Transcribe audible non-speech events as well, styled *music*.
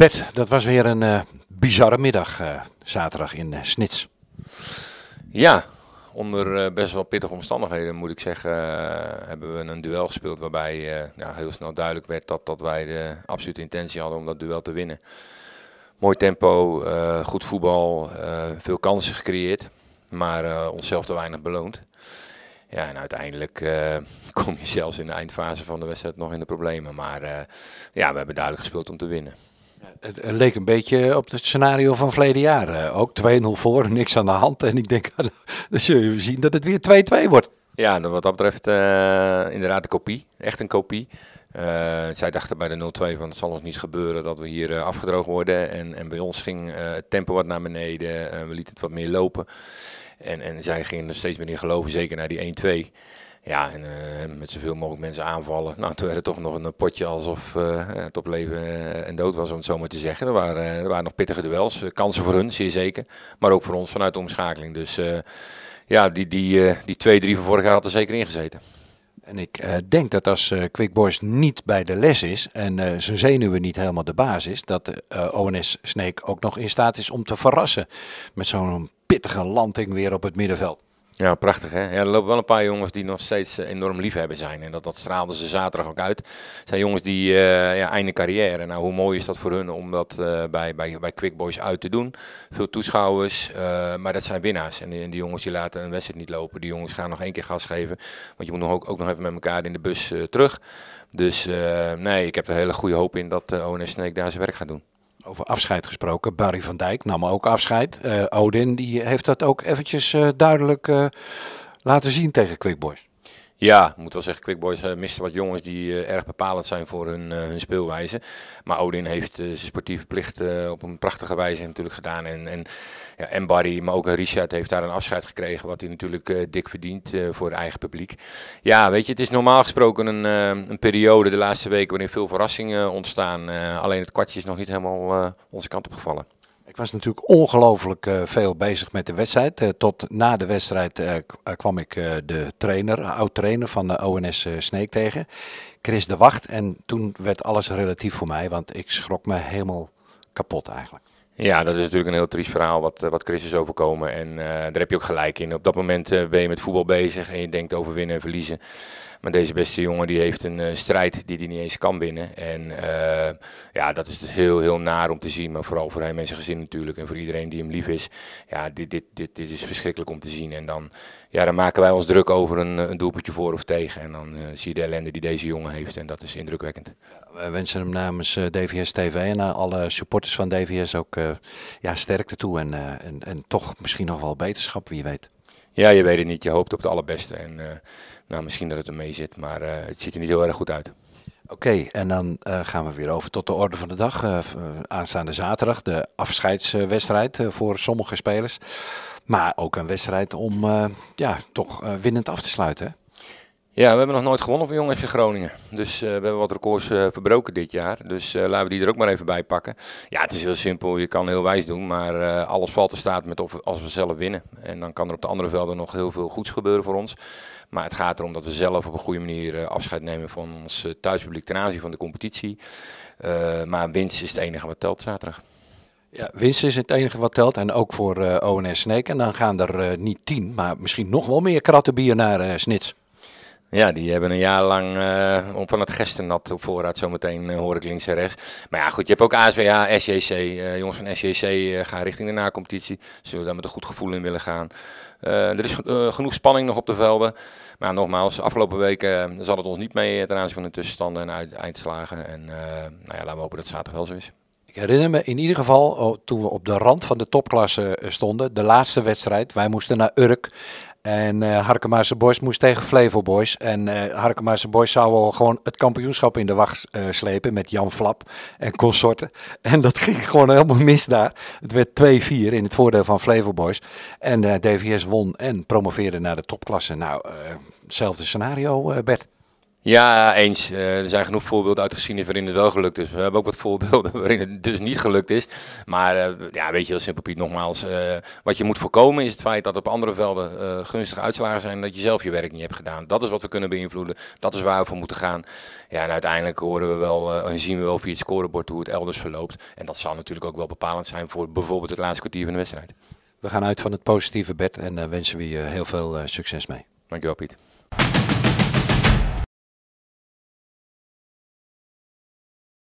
Bert, dat was weer een eh, bizarre middag eh, zaterdag in uh, Snits. Ja, onder best wel pittige omstandigheden moet ik zeggen, hebben we een duel gespeeld waarbij heel snel duidelijk werd dat, dat wij de absolute intentie hadden om dat duel te winnen. Mooi tempo, goed voetbal, veel kansen gecreëerd, maar onszelf te weinig beloond. Ja, en uiteindelijk *laughs* kom je zelfs in de eindfase van de wedstrijd nog in de problemen. Maar ja, we hebben duidelijk gespeeld om te winnen. Het, leek een beetje op het scenario van verleden jaar. Eh, ook 2-0 voor, *laughs* niks aan de hand. En ik denk, *laughs* dan zullen we zien dat het weer 2-2 wordt. Ja, wat dat betreft uh, inderdaad een kopie. Echt een kopie. Uh, zij dachten bij de 0-2 van het zal ons niet gebeuren dat we hier afgedroogd worden. En, en bij ons ging het tempo wat naar beneden. we lieten het wat meer lopen. En, en zij gingen er steeds meer in geloven, zeker naar die 1-2. Ja, en eh, met zoveel mogelijk mensen aanvallen. Nou, toen werd het toch nog een potje alsof uh, het op leven eh, en dood was, om het zo maar te zeggen. Er waren, er waren nog pittige duels. Kansen voor hun, zeer zeker. Maar ook voor ons vanuit de omschakeling. Dus ja, die die, twee, drie van vorig jaar had er zeker in gezeten. En ik denk dat als uh, Quick Boys niet bij de les is en uh, zijn zenuwen niet helemaal de baas is, dat ONS Snake ook nog in staat is om te verrassen met zo'n pittige landing weer op het middenveld. Ja, prachtig hè. Ja, er lopen wel een paar jongens die nog steeds eh, enorm liefhebben zijn. En dat, dat straalden ze zaterdag ook uit. Het zijn jongens die uh, ja, einde carrière. Nou, hoe mooi is dat voor hun om dat eh, bij, bij, bij Quick Boys uit te doen. Veel toeschouwers, maar dat zijn winnaars. En die, die, jongens die laten een wedstrijd niet lopen. Die jongens gaan nog één keer gas geven. Want je moet nog ook, ook nog even met elkaar in de bus terug. Dus nee, ik heb er hele goede hoop in dat ONS Sneek daar zijn werk gaat doen. Over afscheid gesproken, Barry van Dijk nam ook afscheid. Eh, Odin die heeft dat ook eventjes eh, duidelijk eh, laten zien tegen Quick Boys. Ja, moet wel zeggen, Quick Boys eh, misten wat jongens die eh, erg bepalend zijn voor hun, eh, hun speelwijze. Maar Odin heeft zijn sportieve plicht op een prachtige wijze natuurlijk gedaan. En, en, ja, en Barry, maar ook Richard heeft daar een afscheid gekregen wat hij natuurlijk dik verdient voor het eigen publiek. Ja, weet je, het is normaal gesproken een, een periode de laatste weken waarin veel verrassingen ontstaan. alleen het kwartje is nog niet helemaal onze kant opgevallen. Ik was natuurlijk ongelooflijk eh, veel bezig met de wedstrijd. Eh, tot na de wedstrijd eh, kwam ik de trainer, oud-trainer van de ONS Sneek tegen, Chris de Wacht. En toen werd alles relatief voor mij, want ik schrok me helemaal kapot eigenlijk. Ja, dat is natuurlijk een heel triest verhaal wat, wat Chris is overkomen. En daar heb je ook gelijk in. Op dat moment ben je met voetbal bezig en je denkt over winnen en verliezen. Maar deze beste jongen die heeft een eh, strijd die hij niet eens kan winnen. En eh, ja, dat is dus heel, heel naar om te zien. Maar vooral voor hem en zijn gezin natuurlijk. En voor iedereen die hem lief is. Ja, dit, dit, dit, is verschrikkelijk om te zien. En dan, ja, dan maken wij ons druk over een, eh, een doelpuntje voor of tegen. En dan zie je de ellende die deze jongen heeft. En dat is indrukwekkend. We wensen hem namens DVS TV en alle supporters van DVS ook ja, sterkte toe. En, en, en toch misschien nog wel beterschap, wie weet. Ja, je weet het niet. Je hoopt op het allerbeste. En eh, nou, misschien dat het er mee zit, maar eh, het ziet er niet heel erg goed uit. Oké, en dan eh, gaan we weer over tot de orde van de dag. aanstaande zaterdag, de afscheidswedstrijd voor sommige spelers. Maar ook een wedstrijd om ja, toch winnend af te sluiten. Ja, we hebben nog nooit gewonnen van Jong FC Groningen. Dus eh, we hebben wat records eh, verbroken dit jaar. Dus eh, laten we die er ook maar even bij pakken. Ja, het is heel simpel. Je kan heel wijs doen. Maar alles valt te staat met of, als we zelf winnen. En dan kan er op de andere velden nog heel veel goeds gebeuren voor ons. Maar het gaat erom dat we zelf op een goede manier afscheid nemen van ons thuispubliek ten aanzien van de competitie. maar winst is het enige wat telt zaterdag. Ja, winst is het enige wat telt. En ook voor ONS Sneek. En dan gaan er niet tien, maar misschien nog wel meer kratten bier naar Snits. Ja, die hebben een jaar lang eh, op van het gestennat op voorraad zometeen, eh, hoor ik links en rechts. Maar ja, goed, je hebt ook ASWA, SJC. Eh, jongens van SJC gaan richting de nacompetitie. Zullen daar met een goed gevoel in willen gaan. er is genoeg spanning nog op de velden. Maar nogmaals, afgelopen weken zal het ons niet mee ten aanzien van de tussenstanden en uitslagen. En nou ja, laten we hopen dat het zaterdag wel zo is. Ik herinner me in ieder geval, oh, toen we op de rand van de topklasse eh, stonden, de laatste wedstrijd, wij moesten naar Urk. En uh, Boys moest tegen Flevo Boys. En uh, Boys zou wel gewoon het kampioenschap in de wacht slepen met Jan Flap en consorten. *laughs* En dat ging gewoon helemaal mis daar. Het werd 2-4 in het voordeel van Flevo Boys. En DVS won en promoveerde naar de topklasse. Nou, hetzelfde scenario, Bert. Ja, eens. Eh, er zijn genoeg voorbeelden uit waarin het wel gelukt is. We hebben ook wat voorbeelden *laughs* waarin het dus niet gelukt is. Maar eh, ja, weet je, heel simpel Piet, nogmaals. Eh, wat je moet voorkomen is het feit dat op andere velden gunstige uitslagen zijn... dat je zelf je werk niet hebt gedaan. Dat is wat we kunnen beïnvloeden. Dat is waar we voor moeten gaan. Ja, en uiteindelijk horen we wel en zien we wel via het scorebord hoe het elders verloopt. En dat zal natuurlijk ook wel bepalend zijn voor bijvoorbeeld het laatste kwartier van de wedstrijd. We gaan uit van het positieve bed en wensen we je heel veel succes mee. Dankjewel Piet.